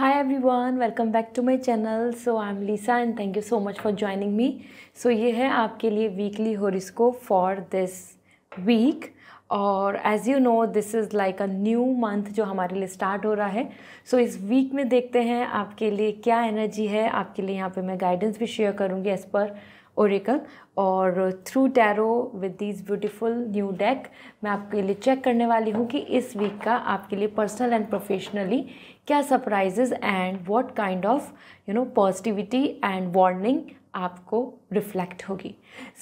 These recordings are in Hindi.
High everyone welcome back to my channel so I am Lisa and thank you so much for joining me so ये है आपके लिए weekly horoscope for this week और as you know this is like a new month जो हमारे लिए स्टार्ट हो रहा है सो so, इस वीक में देखते हैं आपके लिए क्या एनर्जी है आपके लिए यहाँ पर मैं गाइडेंस भी शेयर करूँगी एज़ पर ओरिकल और through tarot with this beautiful new deck मैं आपके लिए चेक करने वाली हूँ कि इस वीक का आपके लिए पर्सनल एंड प्रोफेशनली क्या surprises and what kind of you know positivity and warning आपको रिफ्लेक्ट होगी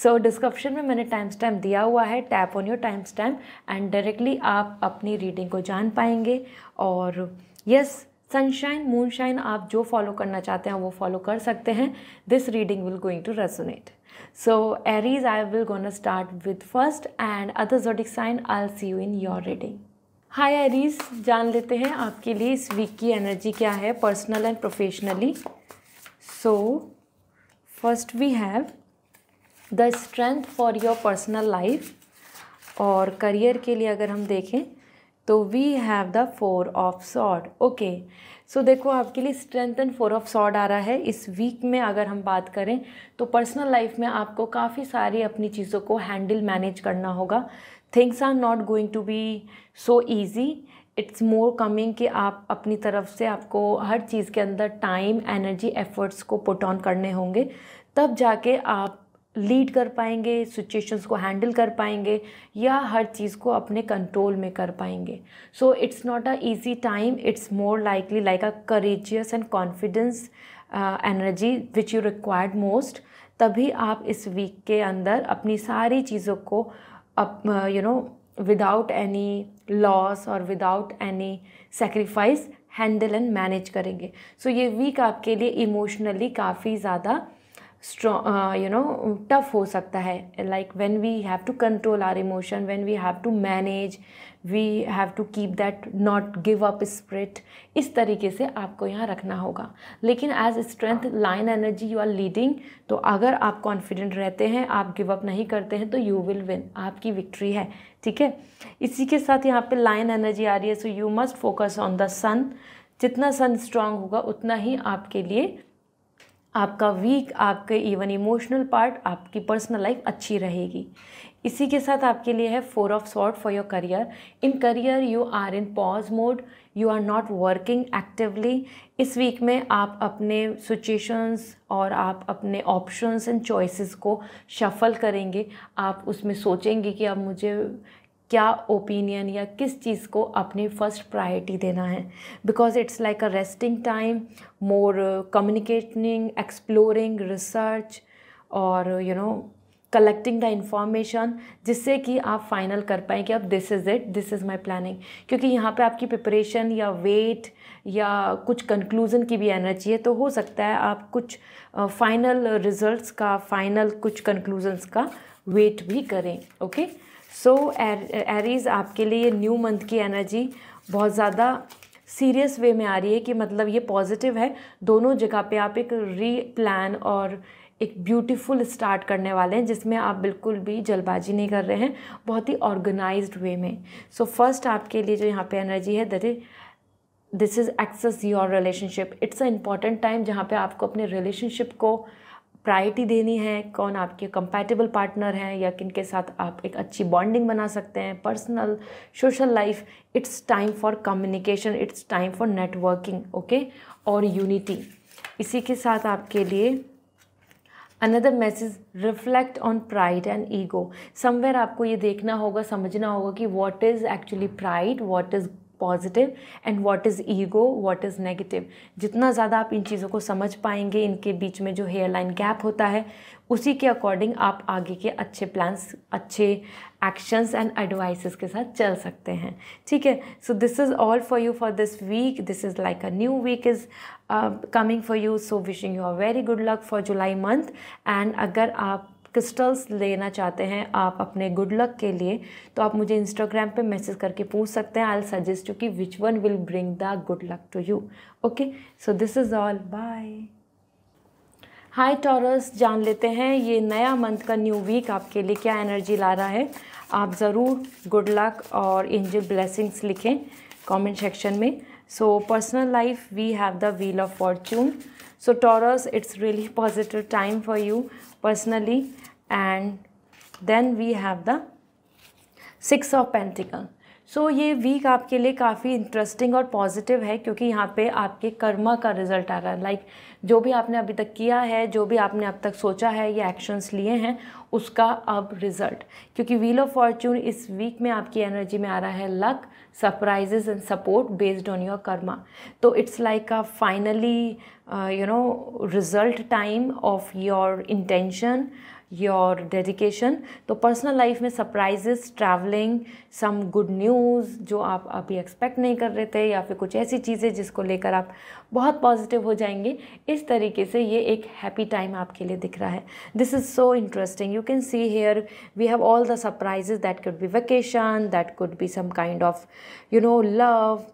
सो so, डिस्क्रिप्शन में मैंने टाइम स्टैम्प दिया हुआ है tap on your time stamp and directly आप अपनी रीडिंग को जान पाएंगे और यस सनशाइन मूनशाइन आप जो फॉलो करना चाहते हैं वो फॉलो कर सकते हैं this reading will going to resonate so Aries I will gonna start with first and other zodiac sign I see you in your reading hi Aries जान लेते हैं आपके लिए इस वीक की एनर्जी क्या है personal and professionally so first we have the strength for your personal life और करियर के लिए अगर हम देखें तो we have the four of sword okay so देखो आपके लिए strength and four of sword आ रहा है इस वीक में अगर हम बात करें तो पर्सनल लाइफ में आपको काफ़ी सारी अपनी चीज़ों को हैंडल मैनेज करना होगा things are not going to be so easy it's more coming कि आप अपनी तरफ से आपको हर चीज़ के अंदर टाइम एनर्जी एफर्ट्स को पुट ऑन करने होंगे तब जाके आप लीड कर पाएंगे सिचुएशंस को हैंडल कर पाएंगे या हर चीज़ को अपने कंट्रोल में कर पाएंगे so it's not a easy time it's more likely like a courageous and confidence energy which you required most तभी आप इस वीक के अंदर अपनी सारी चीज़ों को you know without any loss और without any sacrifice handle and manage करेंगे सो so, ये वीक आपके लिए इमोशनली काफ़ी ज़्यादा स्ट्रॉ यू नो टफ हो सकता है like when we have to control our emotion when we have to manage we have to keep that not give up spirit इस तरीके से आपको यहाँ रखना होगा लेकिन as strength line energy you are leading तो अगर आप कॉन्फिडेंट रहते हैं आप गिव अप नहीं करते हैं तो यू विल विन आपकी विक्ट्री है ठीक है इसी के साथ यहाँ पे लाइन एनर्जी आ रही है so you must focus on the sun जितना सन स्ट्रांग होगा उतना ही आपके लिए आपका वीक आपके इवन इमोशनल पार्ट आपकी पर्सनल लाइफ अच्छी रहेगी इसी के साथ आपके लिए है four of sword for your career in career you are in pause mode you are not working actively इस वीक में आप अपने सिचुएशंस और आप अपने ऑप्शंस एंड चॉइसेस को शफल करेंगे आप उसमें सोचेंगे कि अब मुझे क्या ओपिनियन या किस चीज़ को अपनी फर्स्ट प्रायोरिटी देना है because it's like a resting time more communicating exploring research और you you know know, collecting the information जिससे कि आप फाइनल कर पाएँ कि अब this is it this is my planning क्योंकि यहाँ पे आपकी प्रिपरेशन या वेट या कुछ कंक्लूज़न की भी एनर्जी है तो हो सकता है आप कुछ फाइनल uh, रिजल्ट्स का फाइनल कुछ कंक्लूजन्स का वेट भी करें ओके सो एरीज आपके लिए न्यू मंथ की एनर्जी बहुत ज़्यादा सीरियस वे में आ रही है कि मतलब ये पॉजिटिव है दोनों जगह पे आप एक री प्लान और एक ब्यूटीफुल स्टार्ट करने वाले हैं जिसमें आप बिल्कुल भी जल्दबाजी नहीं कर रहे हैं बहुत ही ऑर्गेनाइज्ड वे में सो so फर्स्ट आपके लिए जो यहाँ पे एनर्जी है that is this is access your relationship it's a important time जहाँ पे आपको अपने रिलेशनशिप को प्रायरिटी देनी है कौन आपके कंपैटिबल पार्टनर हैं या किन के साथ आप एक अच्छी बॉन्डिंग बना सकते हैं personal social life it's time for communication it's time for networking okay और यूनिटी इसी के साथ आपके लिए another message reflect on pride and ego somewhere आपको ये देखना होगा समझना होगा कि what is actually pride what is positive and what is ego what is negative जितना ज़्यादा आप इन चीज़ों को समझ पाएंगे इनके बीच में जो हेयर लाइन गैप होता है उसी के अकॉर्डिंग आप आगे के अच्छे प्लान्स अच्छे एक्शंस एंड एडवाइसेस के साथ चल सकते हैं ठीक है so this is all for you for this week this is like a new week is coming for you so wishing you a very good luck for July month एंड अगर आप क्रिस्टल्स लेना चाहते हैं आप अपने गुड लक के लिए तो आप मुझे इंस्टाग्राम पे मैसेज करके पूछ सकते हैं आई सजेस्ट यू कि which one will bring the good luck to you okay so this is all bye hi Taurus जान लेते हैं ये नया मंथ का न्यू वीक आपके लिए क्या एनर्जी ला रहा है आप ज़रूर गुड लक और एंजल ब्लेसिंग्स लिखें कमेंट सेक्शन में so personal life we have the wheel of fortune so Taurus it's really positive time for you personally and then we have the six of pentacle so ये वीक आपके लिए काफ़ी इंटरेस्टिंग और पॉजिटिव है क्योंकि यहाँ पे आपके कर्मा का रिजल्ट आ रहा है लाइक like, जो भी आपने अभी तक किया है जो भी आपने अब तक सोचा है या एक्शंस लिए हैं उसका अब रिज़ल्ट क्योंकि व्हील ऑफ फॉर्चून इस वीक में आपकी एनर्जी में आ रहा है luck surprises and support based on your karma तो it's like a finally you know result time of your intention your dedication तो पर्सनल लाइफ में surprises travelling some good news जो आप अभी एक्सपेक्ट नहीं कर रहे थे या फिर कुछ ऐसी चीज़ें जिसको लेकर आप बहुत पॉजिटिव हो जाएंगे इस तरीके से ये एक हैप्पी टाइम आपके लिए दिख रहा है this is so interesting you can see here we have all the surprises that could be vacation that could be some kind of you know love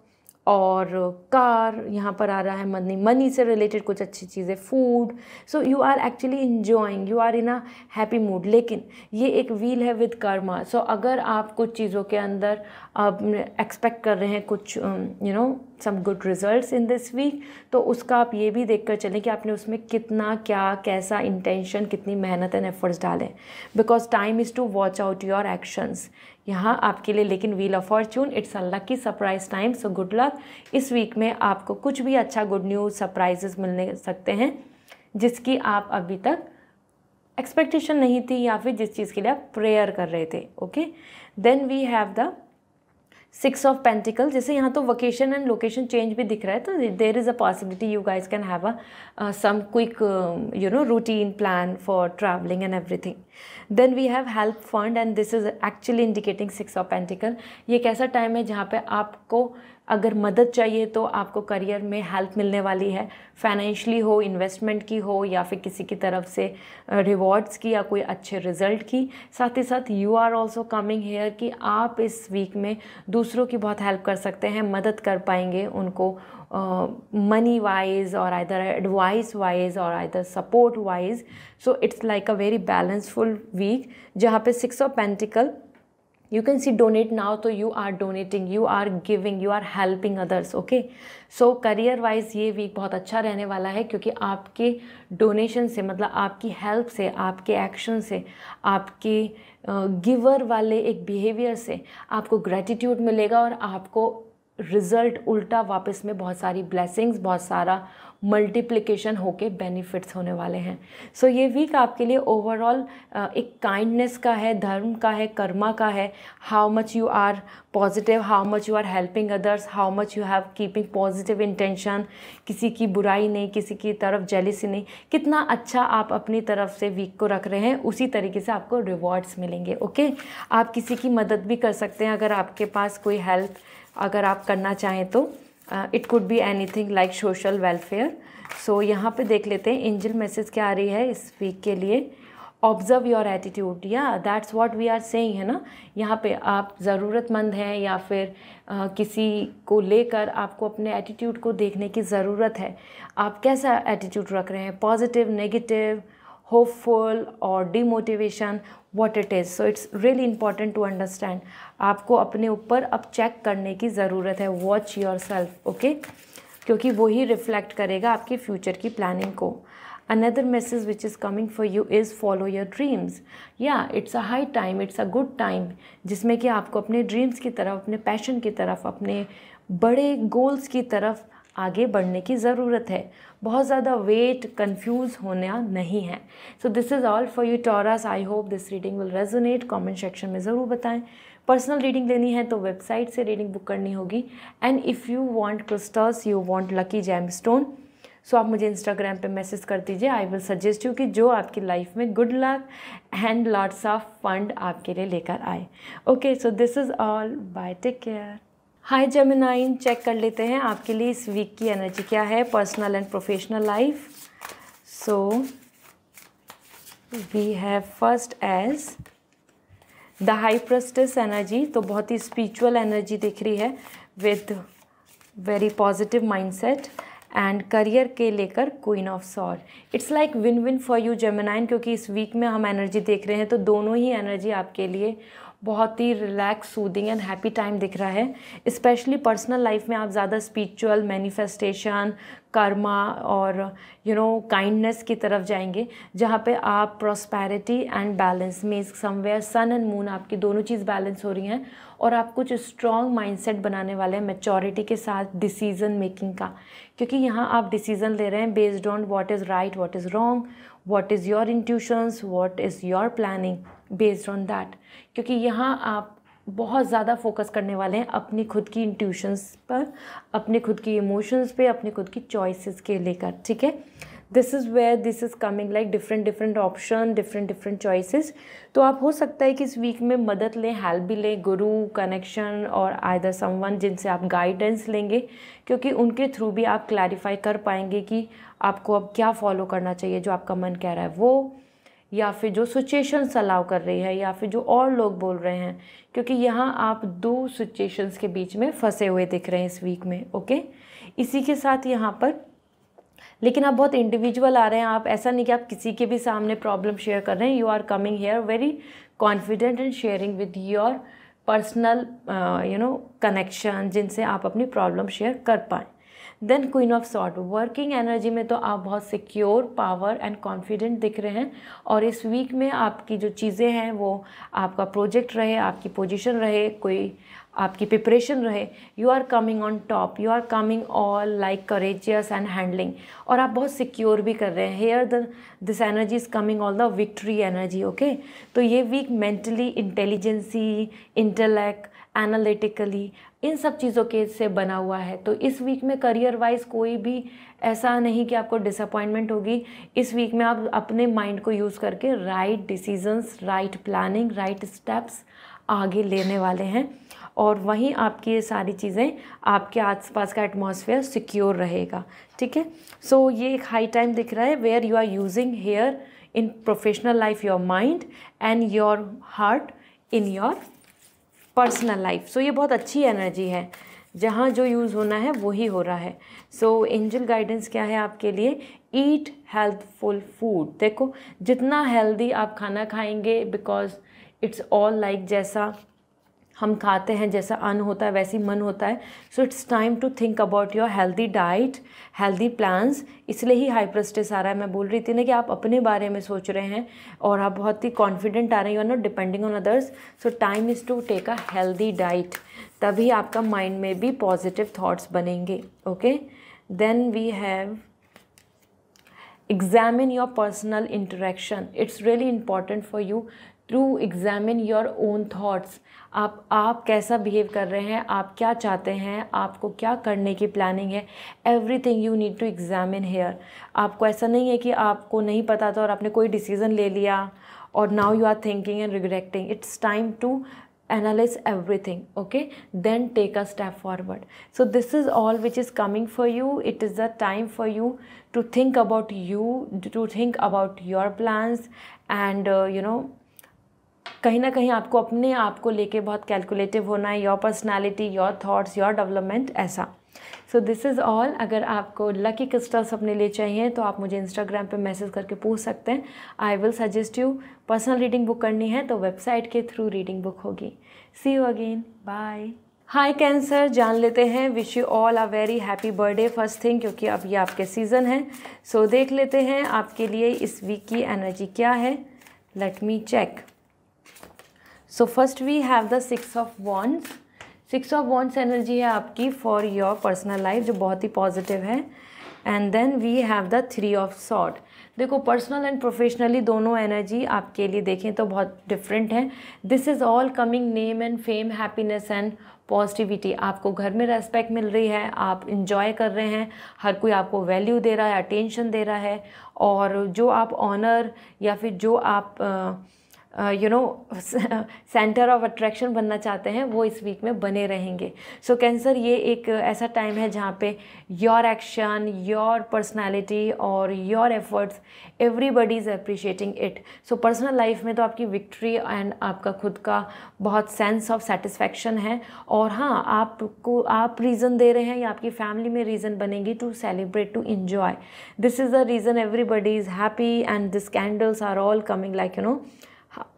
और कार यहाँ पर आ रहा है मनी मनी से रिलेटेड कुछ अच्छी चीज़ें food so you are actually enjoying you are in a happy mood लेकिन ये एक व्हील है विद कर्मा सो so, अगर आप कुछ चीज़ों के अंदर आप एक्सपेक्ट कर रहे हैं कुछ you um, know know, some good result in this week तो उसका आप ये भी देख कर चलें कि आपने उसमें कितना क्या कैसा इंटेंशन कितनी मेहनत एंड एफर्ट्स डालें because time is to watch out your actions यहाँ आपके लिए लेकिन wheel of fortune it's a lucky surprise time so good luck इस वीक में आपको कुछ भी अच्छा गुड न्यूज़ सरप्राइजेस मिलने सकते हैं जिसकी आप अभी तक एक्सपेक्टेशन नहीं थी या फिर जिस चीज़ के लिए आप प्रेयर कर रहे थे okay then we have the six of pentacles जैसे यहाँ तो वोकेशन एंड लोकेशन चेंज भी दिख रहा है तो there is a possibility you guys can have a some quick you know routine plan for travelling and everything then we have help fund and this is actually indicating six of pentacles ये एक ऐसा टाइम है जहाँ पे आपको अगर मदद चाहिए तो आपको करियर में हेल्प मिलने वाली है फाइनेंशली हो इन्वेस्टमेंट की हो या फिर किसी की तरफ से रिवॉर्ड्स की या कोई अच्छे रिजल्ट की साथ ही साथ you are also coming here कि आप इस वीक में दूसरों की बहुत हेल्प कर सकते हैं मदद कर पाएंगे उनको मनी वाइज और आइदर एडवाइस वाइज और either support wise so it's like a very balanceful week जहाँ पे six of pentacles you can see donate now तो you are donating you are giving you are helping others okay so career wise ये वीक बहुत अच्छा रहने वाला है क्योंकि आपके डोनेशन से मतलब आपकी हेल्प से आपके एक्शन से आपके गिवर वाले एक बिहेवियर से आपको ग्रेटिट्यूड मिलेगा और आपको रिज़ल्ट उल्टा वापस में बहुत सारी ब्लेसिंग्स बहुत सारा मल्टीप्लिकेशन होके बेनिफिट्स होने वाले हैं सो so, ये वीक आपके लिए ओवरऑल एक काइंडनेस का है धर्म का है कर्मा का है how much you are positive how much you are helping others how much you have keeping positive intention किसी की बुराई नहीं किसी की तरफ जेलिसी नहीं कितना अच्छा आप अपनी तरफ से वीक को रख रहे हैं उसी तरीके से आपको रिवॉर्ड्स मिलेंगे ओके आप किसी की मदद भी कर सकते हैं अगर आपके पास कोई हेल्प अगर आप करना चाहें तो it could be anything like social welfare so यहाँ पे देख लेते हैं एंजल मैसेज क्या आ रही है इस वीक के लिए ऑब्ज़र्व योर एटीट्यूड या that's what we are saying है ना यहाँ पे आप ज़रूरतमंद हैं या फिर आ, uh, किसी को लेकर आपको अपने एटीट्यूड को देखने की ज़रूरत है आप कैसा एटीट्यूड रख रहे हैं पॉजिटिव नेगेटिव होपफुल और demotivation what it is so it's really important to understand आपको अपने ऊपर अब चेक करने की ज़रूरत है वॉच योर सेल्फ ओके क्योंकि वही रिफ्लेक्ट करेगा आपके फ्यूचर की प्लानिंग को another message which is coming for you is follow your dreams या it's a high time it's a good time जिसमें कि आपको अपने ड्रीम्स की तरफ अपने पैशन की तरफ अपने बड़े गोल्स की तरफ आगे बढ़ने की ज़रूरत है बहुत ज़्यादा वेट कंफ्यूज होना नहीं है so this is all for you Taurus I hope this reading will resonate comment section में ज़रूर बताएं पर्सनल रीडिंग लेनी है तो वेबसाइट से रीडिंग बुक करनी होगी and if you want crystals you want lucky gem stone so आप मुझे इंस्टाग्राम पे मैसेज कर दीजिए आई विल सजेस्ट यू कि जो आपकी लाइफ में good luck and lots of fund आपके लिए लेकर आए okay so this is all bye take care hi Gemini चेक कर लेते हैं आपके लिए इस वीक की एनर्जी क्या है personal and professional life so we have first as the high priestess energy तो बहुत ही स्पिरिचुअल एनर्जी दिख रही है with very positive mindset and career के लेकर queen of swords it's like win win for you Gemini क्योंकि इस वीक में हम एनर्जी देख रहे हैं तो दोनों ही एनर्जी आपके लिए बहुत ही relax soothing and happy time दिख रहा है स्पेशली पर्सनल लाइफ में आप ज़्यादा स्पिरिचुअल मैनिफेस्टेशन कर्मा और यू नो काइंडनेस की तरफ जाएंगे जहाँ पे आप प्रॉस्पैरिटी एंड बैलेंस में समवेयर सन एंड मून आपकी दोनों चीज़ बैलेंस हो रही हैं और आप कुछ स्ट्रॉन्ग माइंडसेट बनाने वाले हैं मेचोरिटी के साथ डिसीजन मेकिंग का क्योंकि यहाँ आप डिसीजन ले रहे हैं based on what is right what is wrong what is your intuitions what is your planning based on that क्योंकि यहाँ आप बहुत ज़्यादा फोकस करने वाले हैं अपनी खुद की इंट्यूशंस पर अपने खुद की इमोशंस पे अपने खुद की चॉइसेस के लेकर ठीक है this is where this is coming like different different option different different choices तो आप हो सकता है कि इस वीक में मदद लें हेल्प भी लें गुरु कनेक्शन और आयदर समवन जिनसे आप गाइडेंस लेंगे क्योंकि उनके थ्रू भी आप क्लैरिफाई कर पाएंगे कि आपको अब क्या फॉलो करना चाहिए जो आपका मन कह रहा है वो या फिर जो सिचुएशंस अलाउ कर रही है या फिर जो और लोग बोल रहे हैं क्योंकि यहाँ आप दो सिचुएशंस के बीच में फंसे हुए दिख रहे हैं इस वीक में ओके इसी के साथ यहाँ पर लेकिन आप बहुत इंडिविजुअल आ रहे हैं आप ऐसा नहीं कि आप किसी के भी सामने प्रॉब्लम शेयर कर रहे हैं you are coming here very confident and sharing with your personal you know connection जिनसे आप अपनी प्रॉब्लम शेयर कर पाएँ then queen of swords working energy में तो आप बहुत सिक्योर पावर एंड कॉन्फिडेंट दिख रहे हैं और इस वीक में आपकी जो चीज़ें हैं वो आपका प्रोजेक्ट रहे आपकी पोजिशन रहे कोई आपकी प्रिपरेशन रहे you are coming on top you are coming all like courageous and handling और आप बहुत सिक्योर भी कर रहे हैं here the this energy is coming all the victory energy okay तो ये week mentally intelligence intellect analytically इन सब चीज़ों के से बना हुआ है तो इस वीक में करियर वाइज कोई भी ऐसा नहीं कि आपको डिसअपॉइंटमेंट होगी इस वीक में आप अपने माइंड को यूज़ करके right decisions right planning right steps आगे लेने वाले हैं और वहीं आपकी ये सारी चीज़ें आपके आसपास का एटमॉस्फेयर सिक्योर रहेगा ठीक है सो so, ये एक हाई टाइम दिख रहा है where you are using here in professional life your mind and your heart in your personal life so ये बहुत अच्छी एनर्जी है जहाँ जो यूज़ होना है वही हो रहा है सो एंजल गाइडेंस क्या है आपके लिए ईट हेल्थफुल फूड देखो जितना हेल्दी आप खाना खाएंगे बिकॉज इट्स ऑल लाइक जैसा हम खाते हैं जैसा अन्न होता है वैसी मन होता है so it's time to think about your healthy diet healthy plans इसलिए ही हाइपर आ रहा है मैं बोल रही थी ना कि आप अपने बारे में सोच रहे हैं और आप बहुत ही कॉन्फिडेंट आ रहे हैं you are not depending on others so time is to take a healthy diet तभी आपका माइंड में भी पॉजिटिव थाट्स बनेंगे okay then we have examine your personal interaction it's really important for you true examine your own thoughts आप आप कैसा बिहेव कर रहे हैं आप क्या चाहते हैं आपको क्या करने की प्लानिंग है everything you need to examine here आपको ऐसा नहीं है कि आपको नहीं पता था और आपने कोई डिसीजन ले लिया और now you are thinking and regretting it's time to analyse thing okay then take a step forward so this is all which is coming for you it is the time for you to think about you to think about your plans and you know कहीं ना कहीं आपको अपने आप को लेके बहुत कैलकुलेटिव होना है your personality your thoughts your development ऐसा सो दिस इज़ ऑल अगर आपको लकी क्रिस्टल्स अपने लिए चाहिए तो आप मुझे इंस्टाग्राम पे मैसेज करके पूछ सकते हैं I will suggest you personal reading book करनी है तो वेबसाइट के थ्रू रीडिंग बुक होगी see you again bye hi Cancer जान लेते हैं wish you all a very happy birthday first thing क्योंकि अब ये आपके सीज़न है सो so, देख लेते हैं आपके लिए इस वीक की एनर्जी क्या है let me check so first we have the six of wands six of wands energy है आपकी फॉर योर पर्सनल लाइफ जो बहुत ही पॉजिटिव है and then we have the three of swords देखो पर्सनल एंड प्रोफेशनली दोनों एनर्जी आपके लिए देखें तो बहुत डिफरेंट है this is all coming name and fame happiness and positivity आपको घर में रेस्पेक्ट मिल रही है आप इंजॉय कर रहे हैं हर कोई आपको वैल्यू दे रहा है अटेंशन दे रहा है और जो आप ऑनर या फिर जो आप आ, you know centre of attraction बनना चाहते हैं वो इस वीक में बने रहेंगे सो so, कैंसर ये एक ऐसा टाइम है जहाँ पे योर एक्शन योर पर्सनालिटी और your efforts everybody is appreciating it so personal life में तो आपकी विक्ट्री एंड आपका खुद का बहुत सेंस ऑफ सेटिस्फैक्शन है और हाँ आपको आप रीज़न दे रहे हैं या आपकी फैमिली में रीज़न बनेगी to celebrate to enjoy this is the reason everybody is happy and this candles are all coming like you know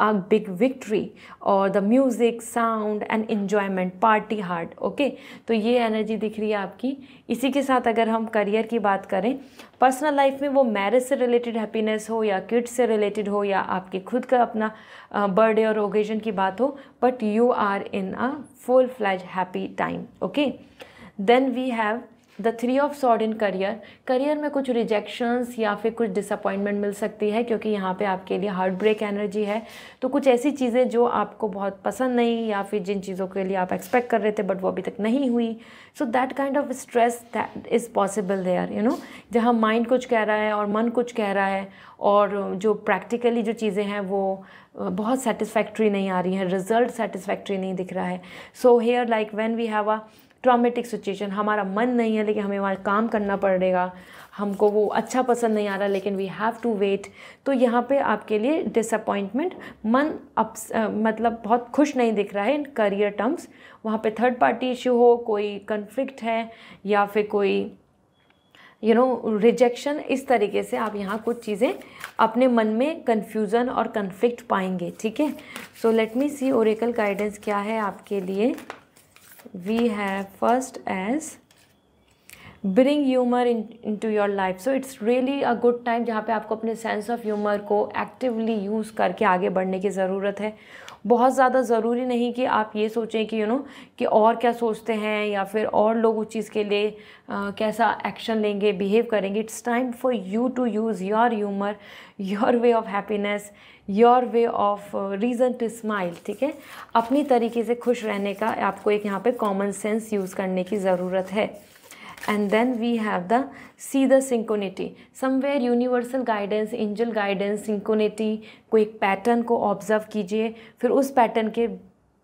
a big victory or the music sound and enjoyment party hard okay तो ये एनर्जी दिख रही है आपकी इसी के साथ अगर हम करियर की बात करें पर्सनल लाइफ में वो मैरिज से रिलेटेड हैप्पीनेस हो या किड्स से रिलेटेड हो या आपके खुद का अपना बर्थडे और ओकेजन की बात हो but you are in a full fledge happy time okay then we have the three of swords in career career में कुछ रिजेक्शंस या फिर कुछ डिसअपॉइंटमेंट मिल सकती है क्योंकि यहाँ पे आपके लिए हार्ट ब्रेक एनर्जी है तो कुछ ऐसी चीज़ें जो आपको बहुत पसंद नहीं या फिर जिन चीज़ों के लिए आप एक्सपेक्ट कर रहे थे बट वो अभी तक नहीं हुई so that kind of stress that is possible there you know जहाँ माइंड कुछ कह रहा है और मन कुछ कह रहा है और जो प्रैक्टिकली जो चीज़ें हैं वो बहुत सेटिस्फैक्ट्री नहीं आ रही हैं रिजल्ट सेटिस्फैक्ट्री नहीं दिख रहा है so here like when we have a traumatic situation हमारा मन नहीं है लेकिन हमें वहाँ काम करना पड़ेगा हमको वो अच्छा पसंद नहीं आ रहा लेकिन वी हैव टू वेट तो यहाँ पे आपके लिए डिसअपॉइंटमेंट मन अप्स मतलब बहुत खुश नहीं दिख रहा है इन करियर टर्म्स वहाँ पे थर्ड पार्टी इशू हो कोई कन्फ्लिक्ट है या फिर कोई यू नो रिजेक्शन इस तरीके से आप यहाँ कुछ चीज़ें अपने मन में कन्फ्यूज़न और कन्फ्लिक्ट पाएंगे ठीक है so let me see oracle guidance क्या है आपके लिए we have first as bring humour into your life so it's really a good time जहाँ पे आपको अपने सेंस ऑफ ह्यूमर को एक्टिवली यूज़ करके आगे बढ़ने की ज़रूरत है बहुत ज़्यादा ज़रूरी नहीं कि आप ये सोचें कि यू नो कि और क्या सोचते हैं या फिर और लोग उस चीज़ के लिए आ, कैसा एक्शन लेंगे बिहेव करेंगे it's time for you to use your humour your way of happiness your way of reason to smile ठीक है अपनी तरीके से खुश रहने का आपको एक यहाँ पे कॉमन सेंस यूज़ करने की ज़रूरत है and then we have the see the synchronicity somewhere universal guidance angel guidance synchronicity को एक pattern को observe कीजिए फिर उस pattern के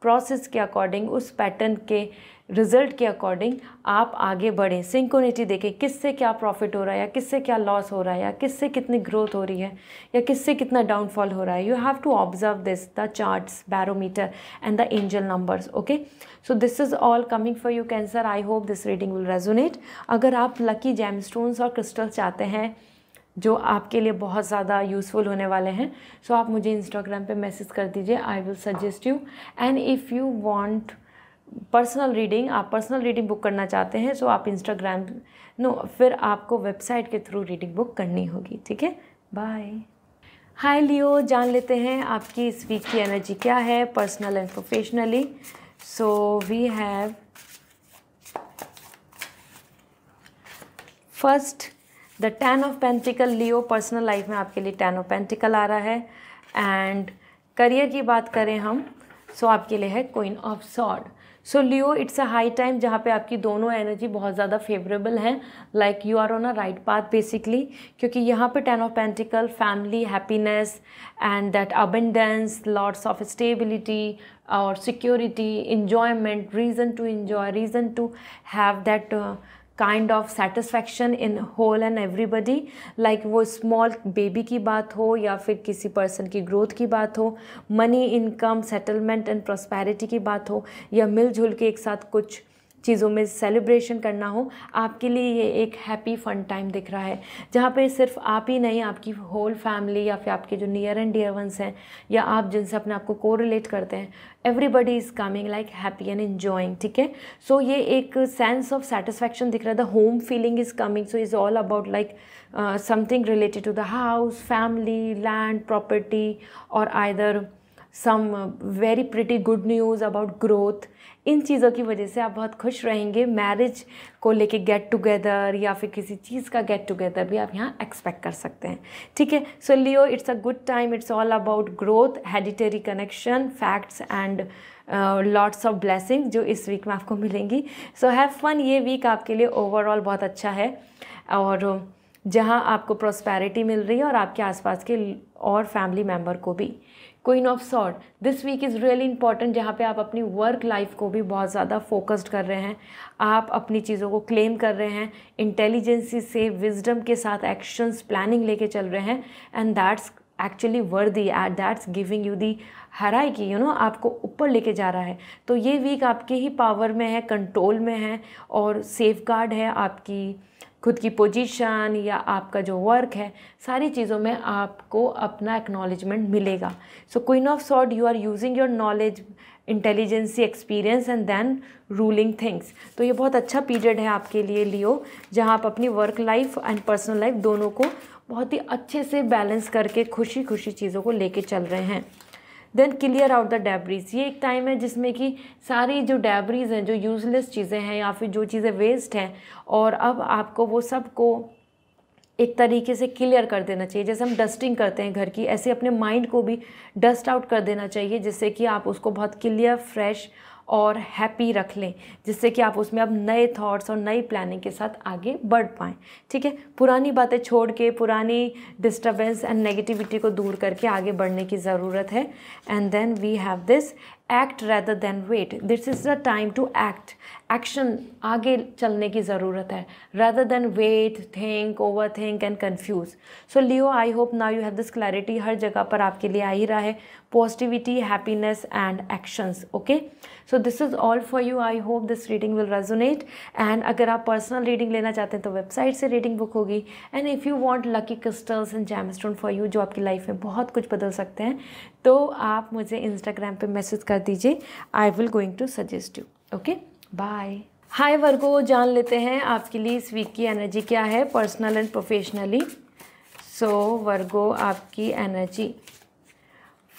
process के according उस pattern के रिजल्ट के अकॉर्डिंग आप आगे बढ़ें सिंकोनिटी देखें किससे क्या प्रॉफिट हो रहा है या किससे क्या लॉस हो रहा है या किससे कितनी ग्रोथ हो रही है या किससे कितना डाउनफॉल हो रहा है you have to observe this the charts barometer and the angel numbers okay so this is all coming for you Cancer I hope this reading will resonate अगर आप लकी जैम और क्रिस्टल चाहते हैं जो आपके लिए बहुत ज़्यादा यूज़फुल होने वाले हैं सो तो so आप मुझे इंस्टाग्राम पे मैसेज कर दीजिए I will suggest you and if you want personal reading आप पर्सनल रीडिंग बुक करना चाहते हैं तो आप इंस्टाग्राम नो फिर आपको वेबसाइट के थ्रू रीडिंग बुक करनी होगी ठीक है बाय हाय लियो जान लेते हैं आपकी इस वीक की एनर्जी क्या है personal and professionally so we have first the ten of pentacles Leo personal life में आपके लिए टेन ऑफ पेंटिकल आ रहा है एंड करियर की बात करें हम सो so आपके लिए है queen of swords so Leo it's a high time जहाँ पे आपकी दोनों एनर्जी बहुत ज़्यादा फेवरेबल हैं like you are on a right path basically क्योंकि यहाँ पे ten of pentacles family happiness and that abundance lots of stability और security enjoyment reason to enjoy reason to have that kind of satisfaction in whole and everybody like वो स्मॉल बेबी की बात हो या फिर किसी पर्सन की ग्रोथ की बात हो money income settlement and prosperity की बात हो या मिलजुल के एक साथ कुछ चीज़ों में सेलिब्रेशन करना हो आपके लिए ये एक हैप्पी फन टाइम दिख रहा है जहाँ पे सिर्फ आप ही नहीं आपकी होल फैमिली या फिर आपके जो नियर एंड डियर वंस हैं या आप जिनसे अपने आप को को रिलेट करते हैं everybody is coming like happy and enjoying ठीक है सो ये एक सेंस ऑफ सेटिस्फैक्शन दिख रहा है the home feeling is coming so is all about like something related to the house family land property और either some very pretty good news about growth इन चीज़ों की वजह से आप बहुत खुश रहेंगे मैरिज को लेके गेट टुगेदर या फिर किसी चीज़ का गेट टुगेदर भी आप यहाँ एक्सपेक्ट कर सकते हैं ठीक है so Leo it's a good time it's all about growth hereditary connection facts and lots of blessing जो इस वीक में आपको मिलेंगी सो हैव फन ये वीक आपके लिए ओवरऑल बहुत अच्छा है और जहाँ आपको प्रोस्पैरिटी मिल रही है और आपके आसपास के और फैमिली मेम्बर को भी queen of sword this week is really important जहाँ पे आप अपनी वर्क लाइफ को भी बहुत ज़्यादा फोकस्ड कर रहे हैं आप अपनी चीज़ों को क्लेम कर रहे हैं इंटेलिजेंसी से विजडम के साथ एक्शंस प्लानिंग लेके चल रहे हैं and that's actually worthy at that's giving you the हराई की यू नो आपको ऊपर लेके जा रहा है तो ये वीक आपके ही पावर में है कंट्रोल में है और सेफ गार्ड है आपकी खुद की पोजीशन या आपका जो वर्क है सारी चीज़ों में आपको अपना एक्नॉलेजमेंट मिलेगा so queen of sword you are using your knowledge intelligence experience and then ruling things तो ये बहुत अच्छा पीरियड है आपके लिए लियो जहाँ आप अपनी work life and personal life दोनों को बहुत ही अच्छे से बैलेंस करके खुशी खुशी चीज़ों को लेके चल रहे हैं then clear out the debris ये एक टाइम है जिसमें कि सारी जो डैबरीज हैं जो यूज़लेस चीज़ें हैं या फिर जो चीज़ें वेस्ट हैं और अब आपको वो सबको एक तरीके से क्लियर कर देना चाहिए जैसे हम डस्टिंग करते हैं घर की ऐसे अपने माइंड को भी डस्ट आउट कर देना चाहिए जिससे कि आप उसको बहुत क्लियर फ्रेश और हैप्पी रख लें जिससे कि आप उसमें अब नए थॉट्स और नई प्लानिंग के साथ आगे बढ़ पाएँ ठीक है पुरानी बातें छोड़ के पुरानी डिस्टर्बेंस एंड नेगेटिविटी को दूर करके आगे बढ़ने की ज़रूरत है and then we have this act rather than wait this is the time to act action आगे चलने की ज़रूरत है rather than wait think over think and confuse so Leo I hope now you have this clarity हर जगह पर आपके लिए आ ही रहा है positivity happiness and actions okay so this is all for you I hope this reading will resonate and अगर आप पर्सनल रीडिंग लेना चाहते हैं तो वेबसाइट से रीडिंग बुक होगी and if you want lucky crystals and gemstone for you जो आपकी लाइफ में बहुत कुछ बदल सकते हैं तो आप मुझे इंस्टाग्राम पे मैसेज कर दीजिए I will going to suggest you okay bye hi Virgo जान लेते हैं आपके लिए इस वीक की एनर्जी क्या है personal and professionally so Virgo आपकी energy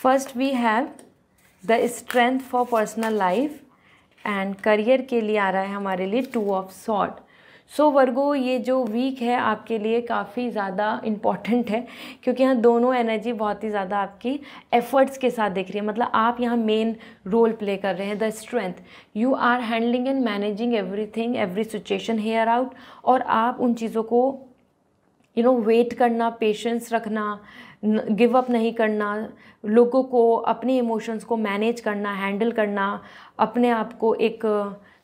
first we have the strength for personal life and career के लिए आ रहा है हमारे लिए two of sword so so, Virgo ये जो वीक है आपके लिए काफ़ी ज़्यादा इम्पॉर्टेंट है क्योंकि यहाँ दोनों एनर्जी बहुत ही ज़्यादा आपकी एफर्ट्स के साथ दिख रही है मतलब आप यहाँ मेन रोल प्ले कर रहे हैं the strength you are handling and managing everything every situation here out और आप उन चीज़ों को यू नो वेट करना पेशेंस रखना गिव अप नहीं करना लोगों को अपने इमोशंस को मैनेज करना हैंडल करना अपने आप को एक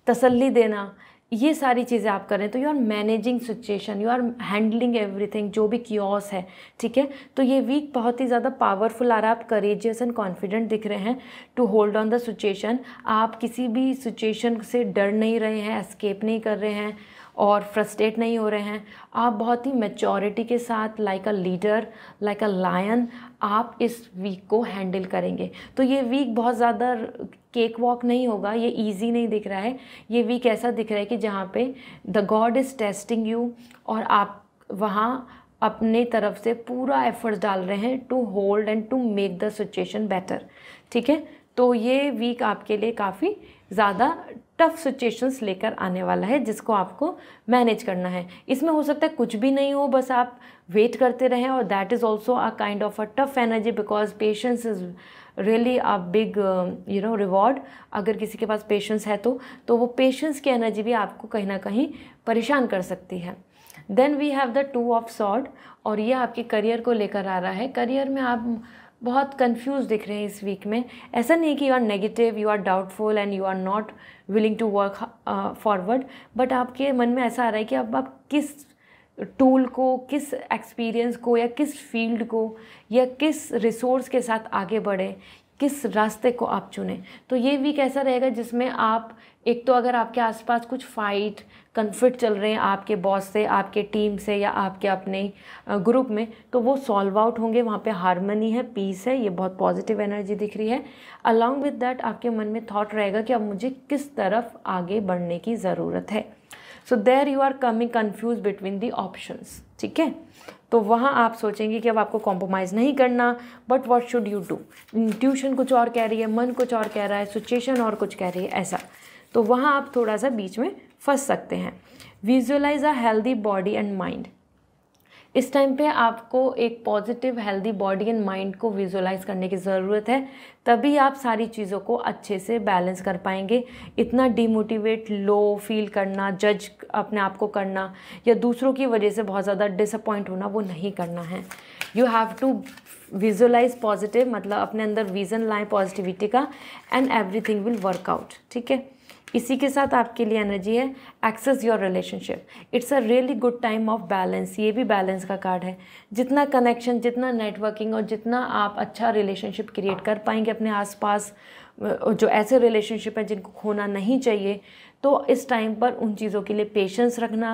तसल्ली देना ये सारी चीज़ें आप करें तो you are managing situation you are handling everything जो भी क्योस है ठीक है तो ये वीक बहुत ही ज़्यादा पावरफुल आ रहा है आप करेजियस एंड कॉन्फिडेंट दिख रहे हैं to hold on the situation आप किसी भी सिचुएशन से डर नहीं रहे हैं एस्केप नहीं कर रहे हैं और फ्रस्ट्रेट नहीं हो रहे हैं आप बहुत ही मेचोरिटी के साथ like a leader like a lion आप इस वीक को हैंडल करेंगे तो ये वीक बहुत ज़्यादा केक वॉक नहीं होगा ये इजी नहीं दिख रहा है ये वीक ऐसा दिख रहा है कि जहाँ पे the God is testing you और आप वहाँ अपने तरफ से पूरा एफर्ट्स डाल रहे हैं to hold and to make the situation better ठीक है तो ये वीक आपके लिए काफ़ी ज़्यादा टफ सिचुएशंस लेकर आने वाला है जिसको आपको मैनेज करना है इसमें हो सकता है कुछ भी नहीं हो बस आप वेट करते रहें और that is also a kind of a tough energy because patience is really a big you know reward अगर किसी के पास पेशेंस है तो तो वो पेशेंस की एनर्जी भी आपको कहीं ना कहीं परेशान कर सकती है then we have the two of sword और ये आपके करियर को लेकर आ रहा है करियर में आप बहुत कंफ्यूज दिख रहे हैं इस वीक में ऐसा नहीं कि you are negative you are doubtful and you are not willing to work forward but आपके मन में ऐसा आ रहा है कि अब आप किस टूल को किस एक्सपीरियंस को या किस फील्ड को या किस रिसोर्स के साथ आगे बढ़े किस रास्ते को आप चुने तो ये वीक ऐसा रहेगा जिसमें आप एक तो अगर आपके आसपास कुछ फाइट कन्फ्लिक्ट चल रहे हैं आपके बॉस से आपके टीम से या आपके अपने ग्रुप में तो वो सॉल्व आउट होंगे वहाँ पे हारमनी है पीस है ये बहुत पॉजिटिव एनर्जी दिख रही है अलॉन्ग विद डैट आपके मन में थॉट रहेगा कि अब मुझे किस तरफ आगे बढ़ने की ज़रूरत है so there you are coming confuse between the options ठीक है तो वहाँ आप सोचेंगे कि अब आपको कॉम्प्रोमाइज़ नहीं करना but what should you do tuition कुछ और कह रही है मन कुछ और कह रहा है सिचुएशन और कुछ कह रही है ऐसा तो वहाँ आप थोड़ा सा बीच में फंस सकते हैं visualize a healthy body and mind इस टाइम पे आपको एक positive healthy body and mind को विजुअलाइज करने की ज़रूरत है तभी आप सारी चीज़ों को अच्छे से बैलेंस कर पाएंगे इतना डीमोटिवेट लो फील करना जज अपने आप को करना या दूसरों की वजह से बहुत ज़्यादा डिसअपॉइंट होना वो नहीं करना है you have to visualize positive मतलब अपने अंदर विज़न लाएं पॉजिटिविटी का एंड एवरीथिंग विल वर्कआउट ठीक है इसी के साथ आपके लिए एनर्जी है access your relationship it's a really good time of balance ये भी बैलेंस का कार्ड है जितना कनेक्शन जितना नेटवर्किंग और जितना आप अच्छा रिलेशनशिप क्रिएट कर पाएंगे अपने आसपास जो ऐसे रिलेशनशिप हैं जिनको खोना नहीं चाहिए तो इस टाइम पर उन चीज़ों के लिए पेशेंस रखना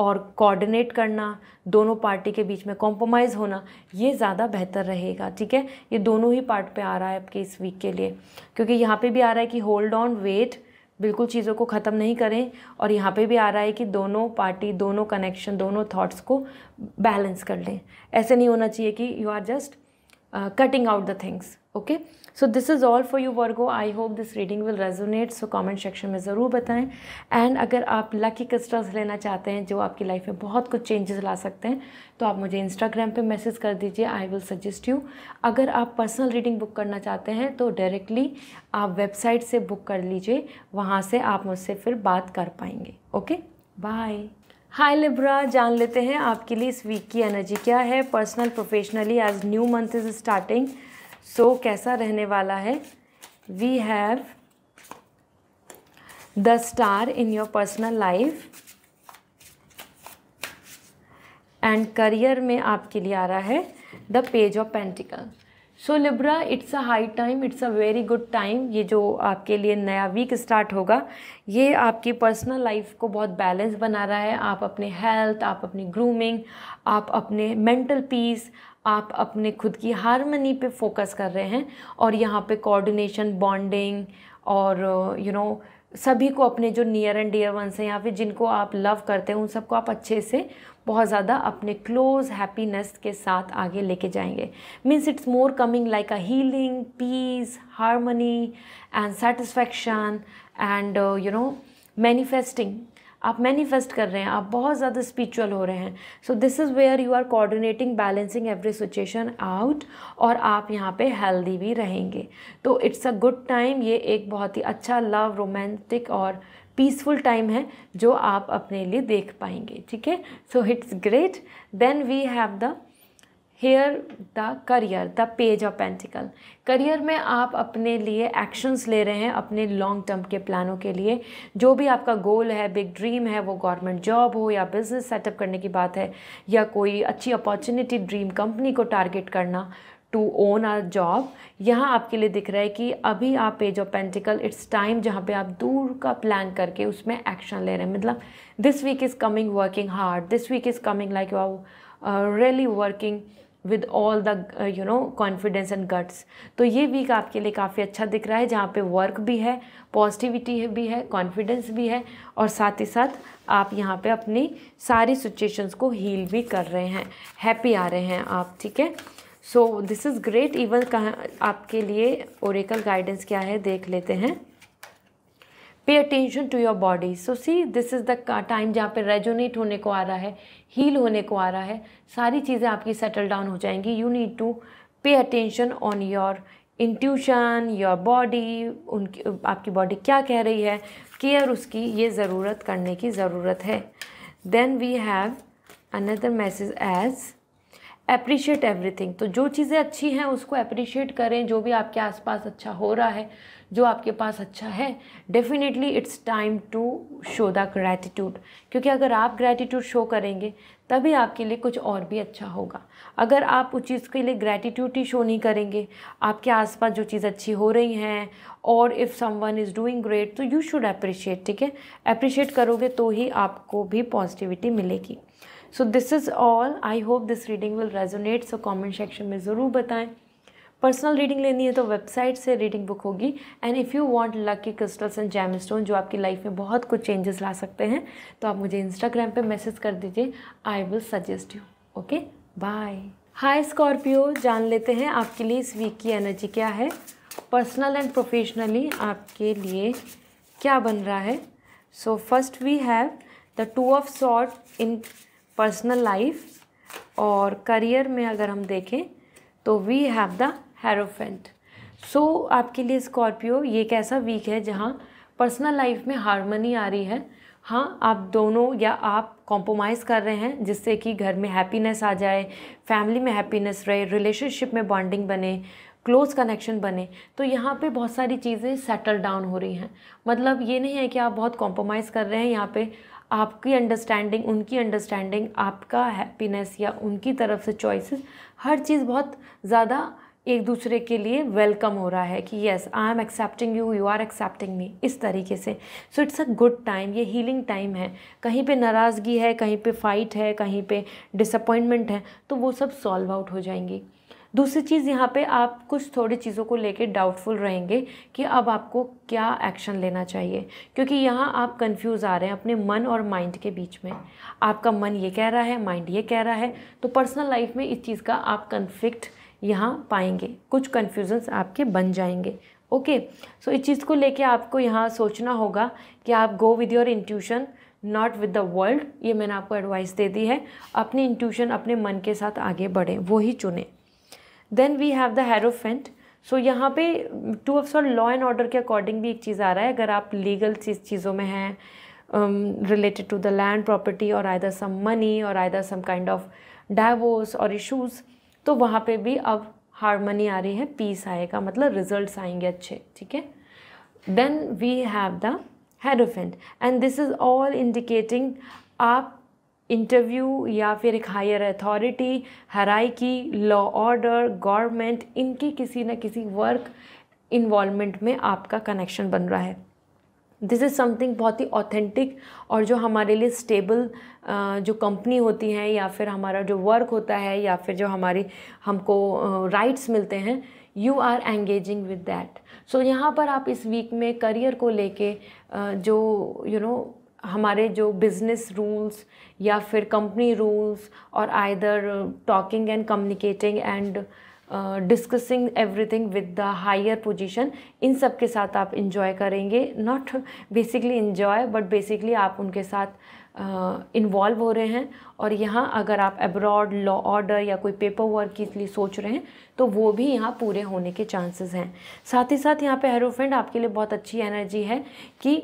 और कोऑर्डिनेट करना दोनों पार्टी के बीच में कॉम्प्रोमाइज़ होना ये ज़्यादा बेहतर रहेगा ठीक है ये दोनों ही पार्ट पे आ रहा है आपके इस वीक के लिए क्योंकि यहाँ पे भी आ रहा है कि होल्ड ऑन वेट बिल्कुल चीज़ों को ख़त्म नहीं करें और यहाँ पे भी आ रहा है कि दोनों पार्टी दोनों कनेक्शन दोनों थॉट्स को बैलेंस कर लें ऐसे नहीं होना चाहिए कि you are just cutting out the things okay so this is all for you Virgo I hope this reading will resonate so comment section में ज़रूर बताएं एंड अगर आप लकी क्रिस्टल्स लेना चाहते हैं जो आपकी लाइफ में बहुत कुछ चेंजेस ला सकते हैं तो आप मुझे इंस्टाग्राम पे मैसेज कर दीजिए आई विल सजेस्ट यू अगर आप पर्सनल रीडिंग बुक करना चाहते हैं तो डायरेक्टली आप वेबसाइट से बुक कर लीजिए वहाँ से आप मुझसे फिर बात कर पाएंगे okay okay? Bye hi Libra जान लेते हैं आपके लिए इस वीक की एनर्जी क्या है personal professionally as new month is starting so कैसा रहने वाला है we have the star in your personal life and career में आपके लिए आ रहा है the page of pentacle so Libra it's a high time it's a very good time ये जो आपके लिए नया वीक स्टार्ट होगा ये आपकी पर्सनल लाइफ को बहुत बैलेंस बना रहा है आप अपने हेल्थ आप अपनी ग्रूमिंग आप अपने मेंटल पीस आप अपने खुद की हारमनी पे फोकस कर रहे हैं और यहाँ पे कोऑर्डिनेशन बॉन्डिंग और यू नो सभी को अपने जो नियर एंड डियर वंस हैं या फिर जिनको आप लव करते हैं उन सबको आप अच्छे से बहुत ज़्यादा अपने क्लोज हैप्पीनेस के साथ आगे लेके जाएंगे means it's more coming like a healing peace harmony and satisfaction and you know manifesting आप मैनिफेस्ट कर रहे हैं आप बहुत ज़्यादा स्पिरिचुअल हो रहे हैं so this is where you are coordinating balancing every situation out और आप यहाँ पे हेल्दी भी रहेंगे तो इट्स अ गुड टाइम ये एक बहुत ही अच्छा लव रोमांटिक और पीसफुल टाइम है जो आप अपने लिए देख पाएंगे ठीक है so it's great then we have the here the career the page of pentacle career में आप अपने लिए एक्शंस ले रहे हैं अपने लॉन्ग टर्म के प्लानों के लिए जो भी आपका गोल है बिग ड्रीम है वो गवर्नमेंट जॉब हो या बिज़नेस सेटअप करने की बात है या कोई अच्छी अपॉर्चुनिटी ड्रीम कंपनी को टारगेट करना टू ओन आर जॉब यहाँ आपके लिए दिख रहा है कि अभी आप page of pentacle it's time जहाँ पे आप दूर का प्लान करके उसमें एक्शन ले रहे हैं मतलब this week is coming working hard this week is coming like you are really working with all the you know confidence and guts तो ये वीक आपके लिए काफ़ी अच्छा दिख रहा है जहाँ पे वर्क भी है पॉजिटिविटी भी है कॉन्फिडेंस भी है और साथ ही साथ आप यहाँ पे अपनी सारी सिचुएशंस को हील भी कर रहे हैं हैप्पी आ रहे हैं आप ठीक है so this is great even कहाँ आपके लिए ओरेकल गाइडेंस क्या है देख लेते हैं pay attention to your body so see this is the time जहाँ पे रेजोनेट होने को आ रहा है हील होने को आ रहा है सारी चीज़ें आपकी सेटल डाउन हो जाएंगी you need to pay attention on your intuition your body उनकी आपकी बॉडी क्या कह रही है केयर उसकी ये ज़रूरत करने की ज़रूरत है then we have another message as appreciate everything तो जो चीज़ें अच्छी हैं उसको अप्रिशिएट करें जो भी आपके आसपास अच्छा हो रहा है जो आपके पास अच्छा है definitely it's time to show the gratitude क्योंकि अगर आप ग्रैटिट्यूड शो करेंगे तभी आपके लिए कुछ और भी अच्छा होगा अगर आप उस चीज़ के लिए ग्रैटिट्यूड ही शो नहीं करेंगे आपके आसपास जो चीज़ अच्छी हो रही हैं और if one is doing great तो यू शुड अप्रिशिएट ठीक है अप्रिशिएट करोगे तो ही आपको भी पॉजिटिविटी मिलेगी so this is all I hope this reading will resonate so comment section में ज़रूर बताएं पर्सनल रीडिंग लेनी है तो वेबसाइट से रीडिंग बुक होगी and if you want lucky crystals and jam stone जो आपकी लाइफ में बहुत कुछ चेंजेस ला सकते हैं तो आप मुझे इंस्टाग्राम पे मैसेज कर दीजिए I will suggest you okay bye hi Scorpio जान लेते हैं आपके लिए इस वीक की एनर्जी क्या है पर्सनल एंड प्रोफेशनली आपके लिए क्या बन रहा है so first we have the two of sword in personal life और करियर में अगर हम देखें तो we have the hierophant so आपके लिए स्कॉर्पियो ये एक ऐसा वीक है जहाँ पर्सनल लाइफ में हारमोनी आ रही है हाँ आप दोनों या आप कॉम्प्रोमाइज़ कर रहे हैं जिससे कि घर में हैप्पीनेस आ जाए फैमिली में हैप्पीनेस रहे रिलेशनशिप में बॉन्डिंग बने क्लोज कनेक्शन बने तो यहाँ पे बहुत सारी चीज़ें सेटल डाउन हो रही हैं मतलब ये नहीं है कि आप बहुत कॉम्प्रोमाइज़ कर रहे हैं यहाँ पे आपकी अंडरस्टैंडिंग उनकी अंडरस्टैंडिंग आपका हैप्पीनेस या उनकी तरफ से चॉइसेस हर चीज़ बहुत ज़्यादा एक दूसरे के लिए वेलकम हो रहा है कि yes I am accepting you you are accepting me इस तरीके से so it's a good time ये हीलिंग टाइम है कहीं पे नाराज़गी है कहीं पे फाइट है कहीं पे डिसअपॉइंटमेंट है तो वो सब सॉल्व आउट हो जाएंगी दूसरी चीज़ यहाँ पे आप कुछ थोड़ी चीज़ों को लेके डाउटफुल रहेंगे कि अब आपको क्या एक्शन लेना चाहिए क्योंकि यहाँ आप कंफ्यूज आ रहे हैं अपने मन और माइंड के बीच में आपका मन ये कह रहा है माइंड ये कह रहा है तो पर्सनल लाइफ में इस चीज़ का आप कन्फ्लिक्ट यहाँ पाएंगे कुछ कन्फ्यूजन्स आपके बन जाएंगे ओके सो इस चीज़ को लेके आपको यहाँ सोचना होगा कि आप go with your intuition not with the world ये मैंने आपको एडवाइस दे दी है अपनी इंट्यूशन अपने मन के साथ आगे बढ़ें वो ही चुनें then we have the hierophant so यहाँ पे two of sword law and order के अकॉर्डिंग भी एक चीज़ आ रहा है अगर आप लीगल चीज़ चीज़ों में हैं related to the land property और आयदर सम मनी और either some kind of divorce और इशूज़ तो वहाँ पर भी अब हारमनी आ रही है पीस आएगा मतलब रिजल्ट आएंगे अच्छे ठीक है then we have the hierophant and this is all indicating आप इंटरव्यू या फिर एक हायर अथॉरिटी हराई की लॉ ऑर्डर गवर्नमेंट इनके किसी न किसी वर्क इन्वॉलमेंट में आपका कनेक्शन बन रहा है दिस इज़ समथिंग बहुत ही ऑथेंटिक और जो हमारे लिए स्टेबल जो कंपनी होती है या फिर हमारा जो वर्क होता है या फिर जो हमारी हमको राइट्स मिलते हैं you are engaging with that so यहाँ पर आप इस वीक में करियर को लेके जो यू you नो know, हमारे जो बिज़नेस रूल्स या फिर कंपनी रूल्स और either talking and communicating and discussing everything with the higher position इन सब के साथ आप इंजॉय करेंगे not basically enjoy but basically आप उनके साथ इन्वॉल्व uh, हो रहे हैं और यहाँ अगर आप अब्रॉड लॉ ऑर्डर या कोई पेपर वर्क के लिए सोच रहे हैं तो वो भी यहाँ पूरे होने के चांसेस हैं साथ ही साथ यहाँ पे हेरोफ्रेंड आपके लिए बहुत अच्छी एनर्जी है कि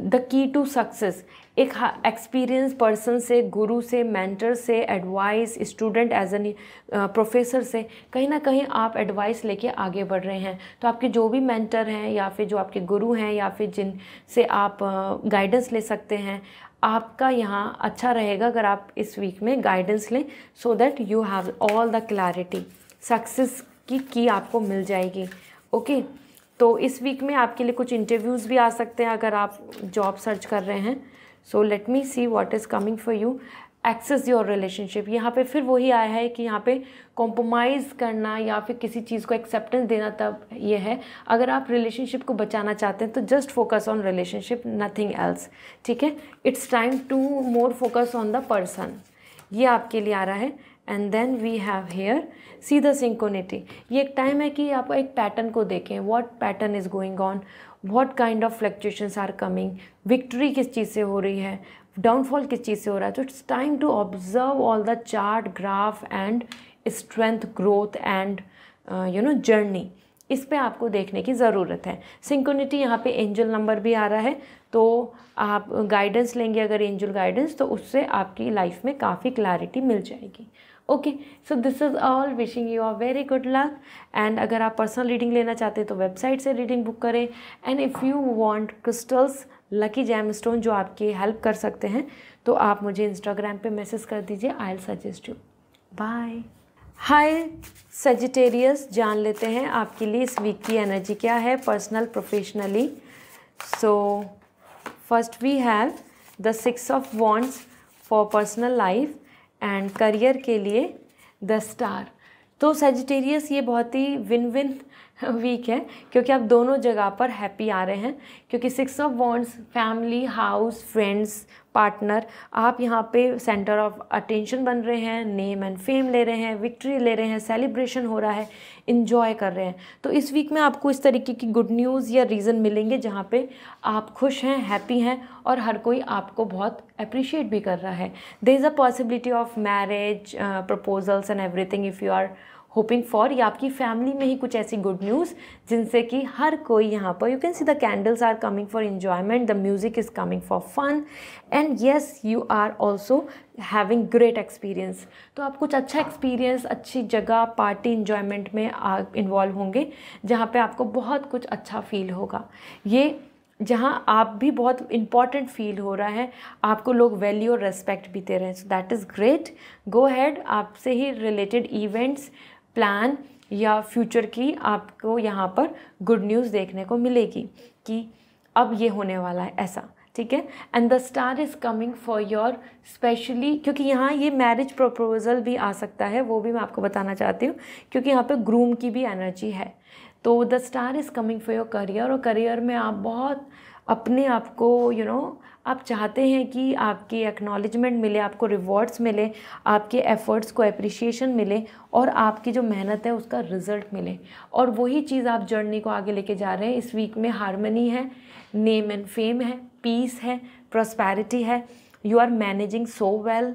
द की टू सक्सेस एक एक्सपीरियंस पर्सन से गुरु से मेंटर से advice student as an professor से कहीं ना कहीं आप एडवाइस लेके आगे बढ़ रहे हैं तो आपके जो भी मेंटर हैं या फिर जो आपके गुरु हैं या फिर जिन से आप गाइडेंस uh, ले सकते हैं आपका यहाँ अच्छा रहेगा अगर आप इस वीक में गाइडेंस लें so that you have all the clarity success की की आपको मिल जाएगी ओके okay? तो इस वीक में आपके लिए कुछ इंटरव्यूज़ भी आ सकते हैं अगर आप जॉब सर्च कर रहे हैं so let me see what is coming for you access your relationship यहाँ पे फिर वही आया है कि यहाँ पे कॉम्प्रोमाइज़ करना या फिर किसी चीज़ को एक्सेप्टेंस देना तब ये है अगर आप रिलेशनशिप को बचाना चाहते हैं तो just focus on relationship nothing else ठीक है it's time to more focus on the person ये आपके लिए आ रहा है and then we have here see the synchronicity ये एक टाइम है कि आप एक पैटर्न को देखें what pattern is going on what kind of fluctuations are coming victory किस चीज़ से हो रही है डाउनफॉल किस चीज़ से हो रहा है तो it's time to observe all the chart graph and strength growth and you know journey इस पे आपको देखने की ज़रूरत है सिंकोनिटी यहाँ पे एंजल नंबर भी आ रहा है तो आप गाइडेंस लेंगे अगर एंजल गाइडेंस तो उससे आपकी लाइफ में काफ़ी क्लैरिटी मिल जाएगी okay so this is all wishing you are very good luck and अगर आप पर्सनल रीडिंग लेना चाहते हैं तो वेबसाइट से रीडिंग बुक करें and if you want crystals lucky gem stone जो आपकी हेल्प कर सकते हैं तो आप मुझे इंस्टाग्राम पे मैसेज कर दीजिए I suggest you bye hi Sagittarius जान लेते हैं आपके लिए इस वीक की एनर्जी क्या है personal professionally so first we have the six of wands for personal life and career के लिए द स्टार तो सेजिटेरियस ये बहुत ही विन विन वीक है क्योंकि आप दोनों जगह पर हैप्पी आ रहे हैं क्योंकि six of wands family house friends partner आप यहाँ पे सेंटर ऑफ अटेंशन बन रहे हैं नेम एंड फेम ले रहे हैं विक्ट्री ले रहे हैं सेलिब्रेशन हो रहा है इन्जॉय कर रहे हैं तो इस वीक में आपको इस तरीके की गुड न्यूज़ या रीज़न मिलेंगे जहाँ पे आप खुश हैं हैप्पी हैं और हर कोई आपको बहुत अप्रिशिएट भी कर रहा है they is a possibility of marriage proposals and everything if you are hoping for या आपकी फैमिली में ही कुछ ऐसी गुड न्यूज़ जिनसे कि हर कोई यहाँ पर you can see the candles are coming for enjoyment the music is coming for fun and yes you are also having great experience तो आप कुछ अच्छा एक्सपीरियंस अच्छी जगह पार्टी इन्जॉयमेंट में इन्वॉल्व होंगे जहाँ पर आपको बहुत कुछ अच्छा फील होगा ये जहाँ आप भी बहुत इम्पॉर्टेंट फील हो रहा है आपको लोग वैल्यू और रेस्पेक्ट भी दे रहे हैं so that is great go ahead आपसे ही रिलेटेड इवेंट्स प्लान या फ्यूचर की आपको यहाँ पर गुड न्यूज़ देखने को मिलेगी कि अब ये होने वाला है ऐसा ठीक है and the star is coming for your specially क्योंकि यहाँ ये मैरिज प्रपोजल भी आ सकता है वो भी मैं आपको बताना चाहती हूँ क्योंकि यहाँ पे ग्रूम की भी एनर्जी है तो the star is coming for your career और करियर में आप बहुत अपने आप को यू you नो know, आप चाहते हैं कि आपके एक्नॉलेजमेंट मिले आपको रिवॉर्ड्स मिले आपके एफ़र्ट्स को अप्रिशिएशन मिले और आपकी जो मेहनत है उसका रिज़ल्ट मिले और वही चीज़ आप जर्नी को आगे लेके जा रहे हैं इस वीक में हारमनी है नेम एंड फेम है पीस है प्रॉस्पैरिटी है you are managing so well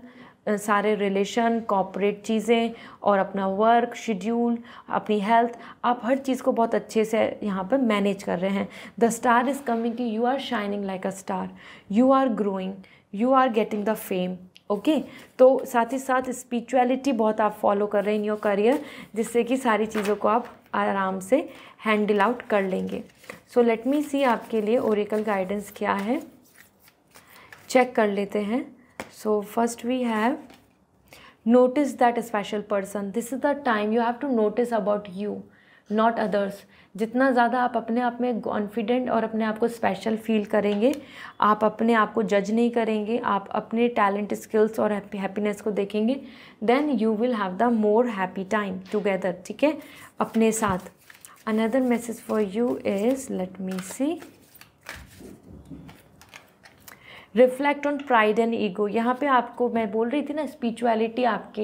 सारे रिलेशन कॉपरेट चीज़ें और अपना वर्क शेड्यूल अपनी हेल्थ आप हर चीज़ को बहुत अच्छे से यहाँ पर मैनेज कर रहे हैं द स्टार इज़ कमिंग कि you are shining like a star you are growing you are getting the fame okay तो साथ ही साथ स्पिरिचुअलिटी बहुत आप फॉलो कर रहे हैं इन योर करियर जिससे कि सारी चीज़ों को आप आराम से हैंडल आउट कर लेंगे सो लेट मी सी आपके लिए ओरिकल गाइडेंस क्या है चेक कर लेते हैं so first we have notice that special person this is the time you have to notice about you not others जितना ज़्यादा आप अपने आप में कॉन्फिडेंट और अपने आप को स्पेशल फील करेंगे आप अपने आप को जज नहीं करेंगे आप अपने टैलेंट स्किल्स और हैप्पीनेस को देखेंगे then you will have the more happy time together ठीक है अपने साथ another message for you is let me see reflect on pride and ego यहाँ पे आपको मैं बोल रही थी ना स्पिरिचुअलिटी आपके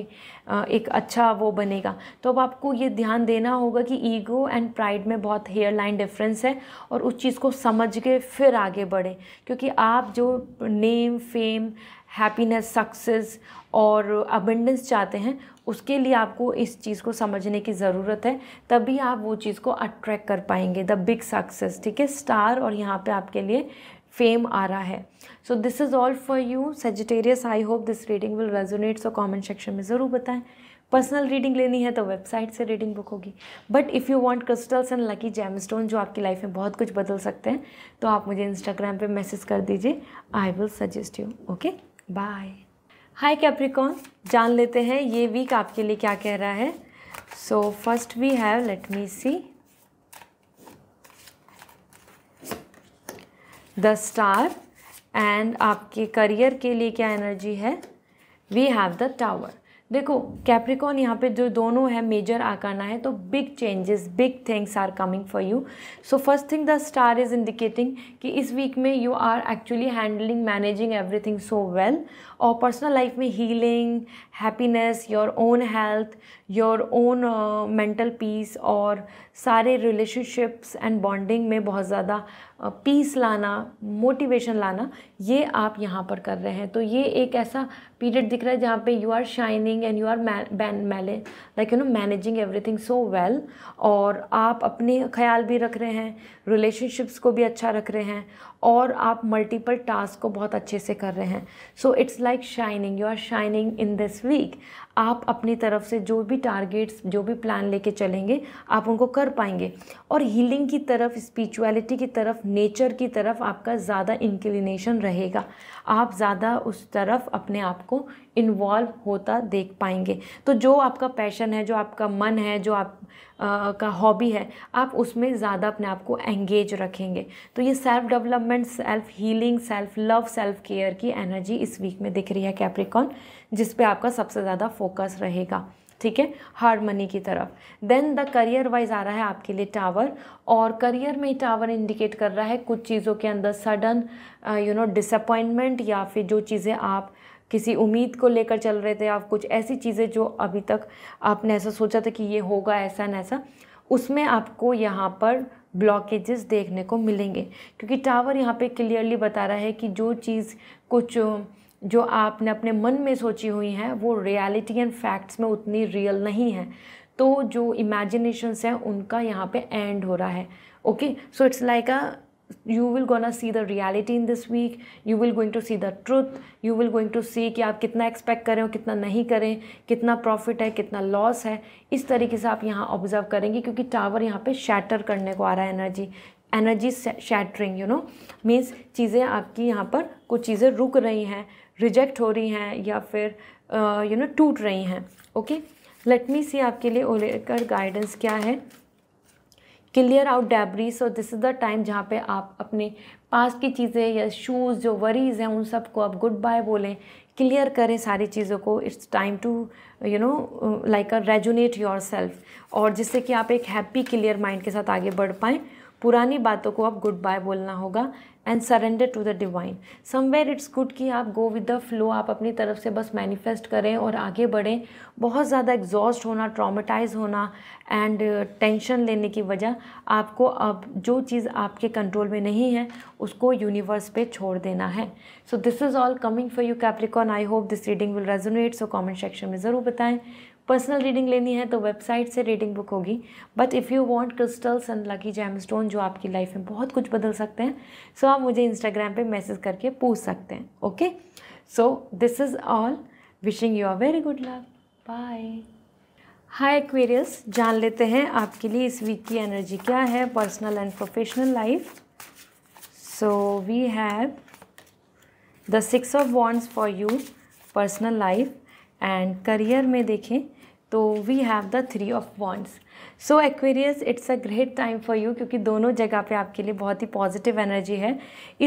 एक अच्छा वो बनेगा तो अब आपको ये ध्यान देना होगा कि ईगो एंड प्राइड में बहुत हेयर लाइन डिफरेंस है और उस चीज़ को समझ के फिर आगे बढ़ें क्योंकि आप जो नेम फेम हैप्पीनेस सक्सेस और अबेंडेंस चाहते हैं उसके लिए आपको इस चीज़ को समझने की ज़रूरत है तभी आप वो चीज़ को अट्रैक्ट कर पाएंगे द बिग सक्सेस ठीक है स्टार और यहाँ पे आपके लिए फेम आ रहा है so this is all for you Sagittarius I hope this reading will resonate so comment section में ज़रूर बताएं पर्सनल रीडिंग लेनी है तो वेबसाइट से रीडिंग बुक होगी but if you want crystals and lucky gem stone जो आपकी लाइफ में बहुत कुछ बदल सकते हैं तो आप मुझे इंस्टाग्राम पे मैसेज कर दीजिए I will suggest you okay bye hi Capricorn जान लेते हैं ये वीक आपके लिए क्या कह रहा है so first we have let me see the star and आपके करियर के लिए क्या एनर्जी है वी हैव द टावर देखो कैप्रिकॉन यहाँ पे जो दोनों है मेजर आकाना है तो big changes big things are coming for you so first thing the star is indicating कि इस वीक में you are actually handling managing everything so well और पर्सनल लाइफ में healing happiness your own health your own mental peace और सारे रिलेशनशिप्स एंड बॉन्डिंग में बहुत ज़्यादा पीस लाना मोटिवेशन लाना ये आप यहाँ पर कर रहे हैं तो ये एक ऐसा पीरियड दिख रहा है जहाँ पे you are shining and you are mainly like you know managing everything so well और आप अपने ख्याल भी रख रहे हैं रिलेशनशिप्स को भी अच्छा रख रहे हैं और आप मल्टीपल टास्क को बहुत अच्छे से कर रहे हैं so it's like shining you are shining in this week आप अपनी तरफ से जो भी टारगेट्स जो भी प्लान लेके चलेंगे आप उनको कर पाएंगे और हीलिंग की तरफ स्पिरिचुअलिटी की तरफ नेचर की तरफ आपका ज़्यादा इंक्लिनेशन रहेगा आप ज़्यादा उस तरफ अपने आप को इन्वॉल्व होता देख पाएंगे तो जो आपका पैशन है जो आपका मन है जो आप आ, का हॉबी है आप उसमें ज़्यादा अपने आप को एंगेज रखेंगे तो ये self development self healing self love self care की एनर्जी इस वीक में दिख रही है कैप्रिकॉन जिस पे आपका सबसे ज़्यादा फोकस रहेगा ठीक है हारमनी की तरफ देन द करियर वाइज आ रहा है आपके लिए टावर और करियर में टावर इंडिकेट कर रहा है कुछ चीज़ों के अंदर सडन यू नो डिसअपॉइंटमेंट या फिर जो चीज़ें आप किसी उम्मीद को लेकर चल रहे थे आप कुछ ऐसी चीज़ें जो अभी तक आपने ऐसा सोचा था कि ये होगा ऐसा न ऐसा उसमें आपको यहाँ पर ब्लॉकेजेस देखने को मिलेंगे क्योंकि टावर यहाँ पे क्लियरली बता रहा है कि जो चीज़ कुछ जो आपने अपने मन में सोची हुई हैं वो रियलिटी एंड फैक्ट्स में उतनी रियल नहीं है तो जो इमेजिनेशंस हैं उनका यहाँ पे एंड हो रहा है okay so it's like a you will gonna see the reality in this week you will going to see the truth you will going to see कि आप कितना एक्सपेक्ट करें और कितना नहीं करें कितना प्रॉफिट है कितना लॉस है इस तरीके से आप यहाँ ऑब्जर्व करेंगे क्योंकि टावर यहाँ पे शैटर करने को आ रहा है energy energy shattering you know means चीज़ें आपकी यहाँ पर कुछ चीज़ें रुक रही हैं रिजेक्ट हो रही हैं या फिर यू नो टूट रही हैं ओके लेट मी सी आपके लिए ओलेकर गाइडेंस क्या है clear out debris so this is the time जहाँ पे आप अपने पास की चीज़ें या शूज़ जो वरीज़ हैं उन सबको आप गुड बाय बोलें क्लियर करें सारी चीज़ों को it's time to you know like a rejuvenate yourself और जिससे कि आप एक हैप्पी क्लियर माइंड के साथ आगे बढ़ पाएँ पुरानी बातों को आप गुड बाय बोलना होगा and surrender to the divine somewhere it's good कि आप गो विद द फ्लो आप अपनी तरफ से बस मैनिफेस्ट करें और आगे बढ़ें बहुत ज़्यादा एग्जॉस्ट होना ट्रामेटाइज होना एंड टेंशन uh, लेने की वजह आपको अब जो चीज़ आपके कंट्रोल में नहीं है उसको यूनिवर्स पे छोड़ देना है so this is all coming for you Capricorn I hope this reading will resonate so comment section में ज़रूर बताएं पर्सनल रीडिंग लेनी है तो वेबसाइट से रीडिंग बुक होगी but if you want crystals and lucky gem stone जो आपकी लाइफ में बहुत कुछ बदल सकते हैं सो so आप मुझे इंस्टाग्राम पे मैसेज करके पूछ सकते हैं okay so this is all wishing you are very good luck bye hi Aquarius जान लेते हैं आपके लिए इस वीक की एनर्जी क्या है personal and professional life so we have the six of wands for you personal life and career में देखें So we have the three of wands. So Aquarius it's a great time for you क्योंकि दोनों जगह पे आपके लिए बहुत ही पॉजिटिव एनर्जी है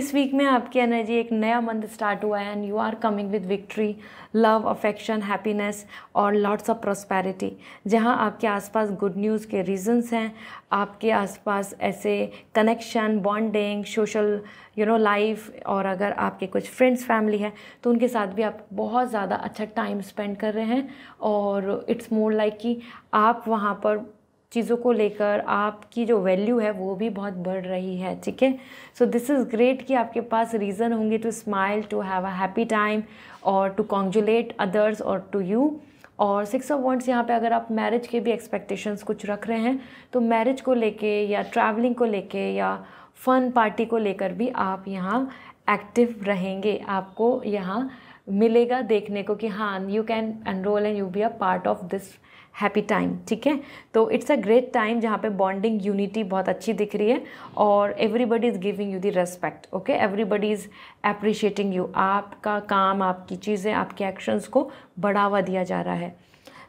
इस वीक में आपकी एनर्जी एक नया मंथ स्टार्ट हुआ है and you are coming with victory love affection happiness और लॉट्स ऑफ प्रोस्पैरिटी जहाँ आपके आसपास गुड न्यूज़ के रीजन्स हैं आपके आसपास ऐसे connection bonding social you know life और अगर आपके कुछ फ्रेंड्स फैमिली है तो उनके साथ भी आप बहुत ज़्यादा अच्छा टाइम स्पेंड कर रहे हैं और इट्स मोर लाइक कि आप वहाँ पर चीज़ों को लेकर आपकी जो वैल्यू है वो भी बहुत बढ़ रही है ठीक है सो दिस इज़ ग्रेट कि आपके पास रीज़न होंगे to smile to have a happy time और टू कॉन्जुलेट अदर्स और टू यू और सिक्स ऑफ वॉन्ट्स यहाँ पे अगर आप मैरिज के भी एक्सपेक्टेशंस कुछ रख रहे हैं तो मैरिज को लेके या ट्रैवलिंग को लेके या फन पार्टी को लेकर भी आप यहाँ एक्टिव रहेंगे आपको यहाँ मिलेगा देखने को कि हाँ you can enroll and you be a part of this happy time ठीक है तो इट्स अ ग्रेट टाइम जहाँ पे बॉन्डिंग यूनिटी बहुत अच्छी दिख रही है और everybody is giving you the respect okay everybody is appreciating you आपका काम आपकी चीज़ें आपके एक्शंस को बढ़ावा दिया जा रहा है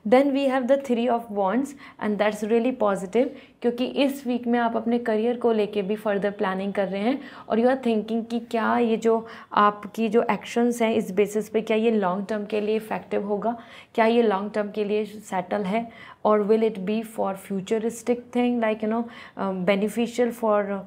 then we have the three of wands and that's really positive क्योंकि इस वीक में आप अपने करियर को लेके भी फर्दर प्लानिंग कर रहे हैं और यू आर थिंकिंग कि क्या ये जो आपकी जो एक्शंस हैं इस बेसिस पे क्या ये लॉन्ग टर्म के लिए इफेक्टिव होगा क्या ये लॉन्ग टर्म के लिए सेटल है और will it be for futuristic thing like you know beneficial for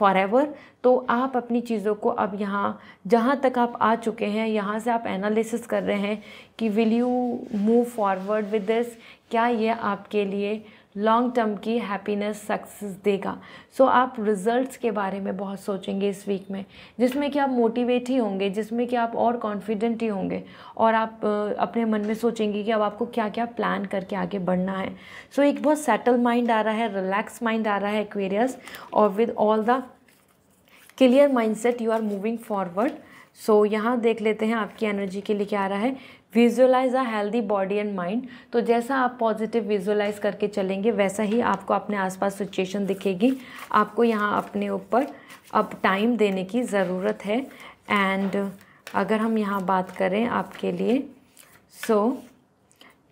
forever तो आप अपनी चीज़ों को अब यहाँ जहाँ तक आप आ चुके हैं यहाँ से आप एनालिसिस कर रहे हैं कि will you move forward with this क्या ये आपके लिए लॉन्ग टर्म की हैप्पीनेस सक्सेस देगा सो so, आप रिजल्ट्स के बारे में बहुत सोचेंगे इस वीक में जिसमें कि आप मोटिवेट ही होंगे जिसमें कि आप और कॉन्फिडेंट ही होंगे और आप अपने मन में सोचेंगे कि अब आपको क्या क्या प्लान करके आगे बढ़ना है सो so, एक बहुत सेटल माइंड आ रहा है रिलैक्स माइंड आ रहा है एक्वेरियस और with all the clear mind you are moving forward so यहाँ देख लेते हैं आपकी एनर्जी के लिए क्या आ रहा है visualize a healthy body and mind तो जैसा आप पॉजिटिव विजुअलाइज करके चलेंगे वैसा ही आपको अपने आसपास सिचुएशन दिखेगी आपको यहाँ अपने ऊपर अब टाइम देने की ज़रूरत है एंड अगर हम यहाँ बात करें आपके लिए so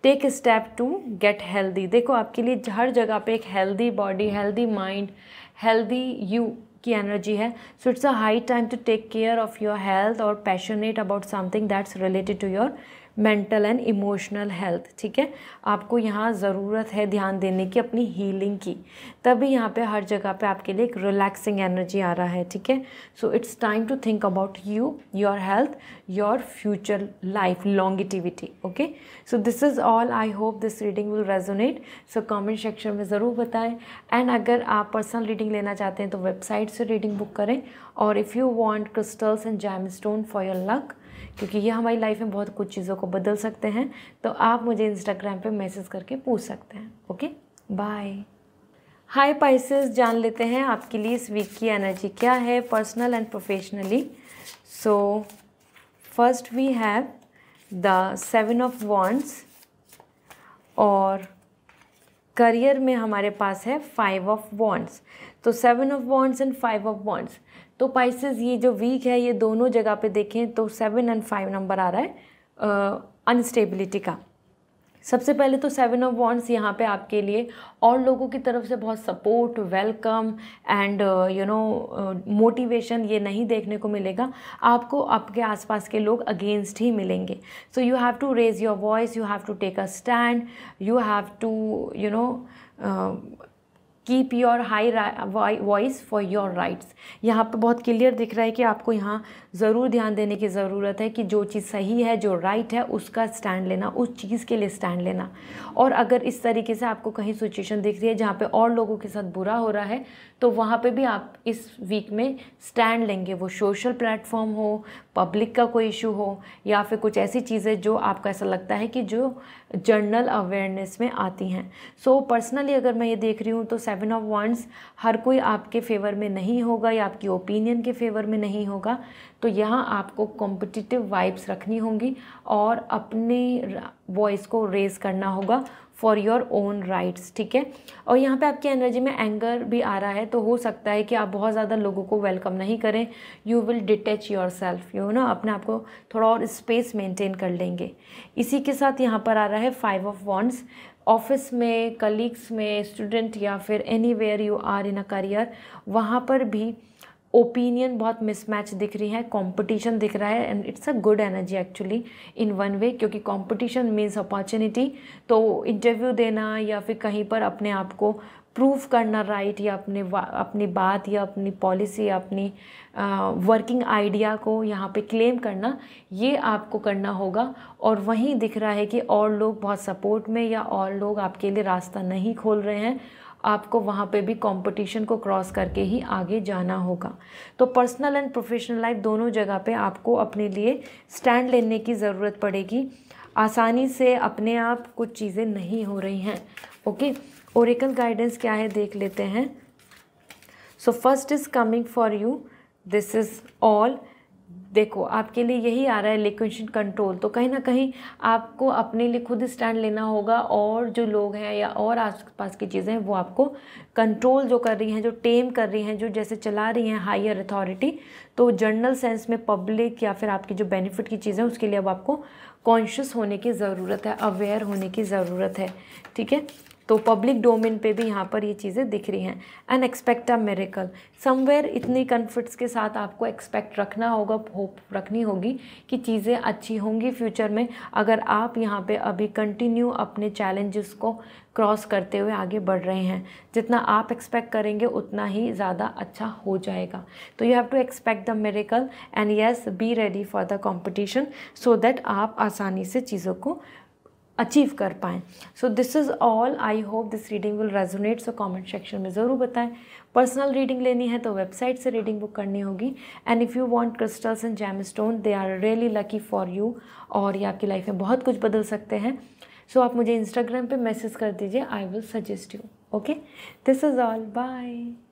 take step to get healthy देखो आपके लिए हर जगह पे एक healthy body healthy mind healthy you की एनर्जी है so it's a high time to take care of your health और passionate about something that's related to your mental and emotional health ठीक है आपको यहाँ ज़रूरत है ध्यान देने की अपनी हीलिंग की तभी यहाँ पे हर जगह पे आपके लिए एक रिलैक्सिंग एनर्जी आ रहा है ठीक है so it's time to think about you your health your future life longevity okay so this is all I hope this reading will resonate so comment section में ज़रूर बताएं एंड अगर आप पर्सनल रीडिंग लेना चाहते हैं तो वेबसाइट से रीडिंग बुक करें और if you want crystals and jam stone for your luck क्योंकि ये हमारी लाइफ में बहुत कुछ चीज़ों को बदल सकते हैं तो आप मुझे इंस्टाग्राम पे मैसेज करके पूछ सकते हैं ओके बाय हाय पाइसेस जान लेते हैं आपके लिए इस वीक की एनर्जी क्या है personal and professionally so first we have the seven of wands और करियर में हमारे पास है फाइव ऑफ वॉन्ट्स तो seven of wands and five of wands तो पाइसेस ये जो वीक है ये दोनों जगह पे देखें तो सेवन एंड फाइव नंबर आ रहा है अनस्टेबिलिटी का सबसे पहले तो सेवन ऑफ वॉन्ट्स यहाँ पे आपके लिए और लोगों की तरफ से बहुत support welcome and you know motivation ये नहीं देखने को मिलेगा आपको आपके आसपास के लोग अगेंस्ट ही मिलेंगे so you have to raise your voice you have to take a stand you have to you know keep your high voice for your rights यहाँ पर बहुत क्लियर दिख रहा है कि आपको यहाँ ज़रूर ध्यान देने की ज़रूरत है कि जो चीज़ सही है जो राइट right है उसका स्टैंड लेना उस चीज़ के लिए स्टैंड लेना और अगर इस तरीके से आपको कहीं सिचुएशन दिख रही है जहाँ पे और लोगों के साथ बुरा हो रहा है तो वहाँ पे भी आप इस वीक में स्टैंड लेंगे वो सोशल प्लेटफॉर्म हो पब्लिक का कोई इशू हो या फिर कुछ ऐसी चीज़ें जो आपको ऐसा लगता है कि जो जनरल अवेयरनेस में आती हैं सो पर्सनली अगर मैं ये देख रही हूँ तो सेवन ऑफ वंड्स हर कोई आपके फेवर में नहीं होगा या आपकी ओपिनियन के फेवर में नहीं होगा तो यहाँ आपको कॉम्पिटिटिव वाइब्स रखनी होंगी और अपने वॉइस को रेज करना होगा फॉर योर ओन राइट्स ठीक है और यहाँ पे आपकी एनर्जी में एंगर भी आ रहा है तो हो सकता है कि आप बहुत ज़्यादा लोगों को वेलकम नहीं करें you will detach yourself you ना अपने आप को थोड़ा और स्पेस मेंटेन कर लेंगे इसी के साथ यहाँ पर आ रहा है फाइव ऑफ वॉन्ट्स ऑफिस में कलीग्स में स्टूडेंट या फिर anywhere you are in a career वहाँ पर भी ओपिनियन बहुत मिसमैच दिख रही है कंपटीशन दिख रहा है and it's a good energy actually in one way क्योंकि कंपटीशन मीन्स अपॉर्चुनिटी तो इंटरव्यू देना या फिर कहीं पर अपने आप को प्रूव करना राइट right, या अपने अपनी बात या अपनी पॉलिसी या अपनी वर्किंग आइडिया को यहाँ पे क्लेम करना ये आपको करना होगा और वहीं दिख रहा है कि और लोग बहुत सपोर्ट में या और लोग आपके लिए रास्ता नहीं खोल रहे हैं आपको वहाँ पे भी कंपटीशन को क्रॉस करके ही आगे जाना होगा तो पर्सनल एंड प्रोफेशनल लाइफ दोनों जगह पे आपको अपने लिए स्टैंड लेने की ज़रूरत पड़ेगी आसानी से अपने आप कुछ चीज़ें नहीं हो रही हैं ओके ओरिकल गाइडेंस क्या है देख लेते हैं so first is coming for you this is all देखो आपके लिए यही आ रहा है लिक्विशन कंट्रोल तो कहीं ना कहीं आपको अपने लिए खुद स्टैंड लेना होगा और जो लोग हैं या और आसपास की चीज़ें हैं वो आपको कंट्रोल जो कर रही हैं जो टेम कर रही हैं जो जैसे चला रही हैं हायर अथॉरिटी तो जर्नल सेंस में पब्लिक या फिर आपकी जो बेनिफिट की चीज़ें उसके लिए अब आपको कॉन्शियस होने की ज़रूरत है अवेयर होने की ज़रूरत है ठीक है तो पब्लिक डोमेन पे भी यहाँ पर ये चीज़ें दिख रही हैं and expect a miracle somewhere इतनी कन्फिट्स के साथ आपको एक्सपेक्ट रखना होगा होप रखनी होगी कि चीज़ें अच्छी होंगी फ्यूचर में अगर आप यहाँ पे अभी कंटिन्यू अपने चैलेंजेस को क्रॉस करते हुए आगे बढ़ रहे हैं जितना आप एक्सपेक्ट करेंगे उतना ही ज़्यादा अच्छा हो जाएगा तो you have to expect the miracle and yes be ready for the competition so that आप आसानी से चीज़ों को अचीव कर पाएँ so this is all I hope this reading will resonate so comment section में ज़रूर बताएं पर्सनल रीडिंग लेनी है तो वेबसाइट से रीडिंग बुक करनी होगी and if you want crystals and jam stone they are really lucky for you और ये आपकी लाइफ में बहुत कुछ बदल सकते हैं सो so, आप मुझे इंस्टाग्राम पे मैसेज कर दीजिए I will suggest you okay this is all bye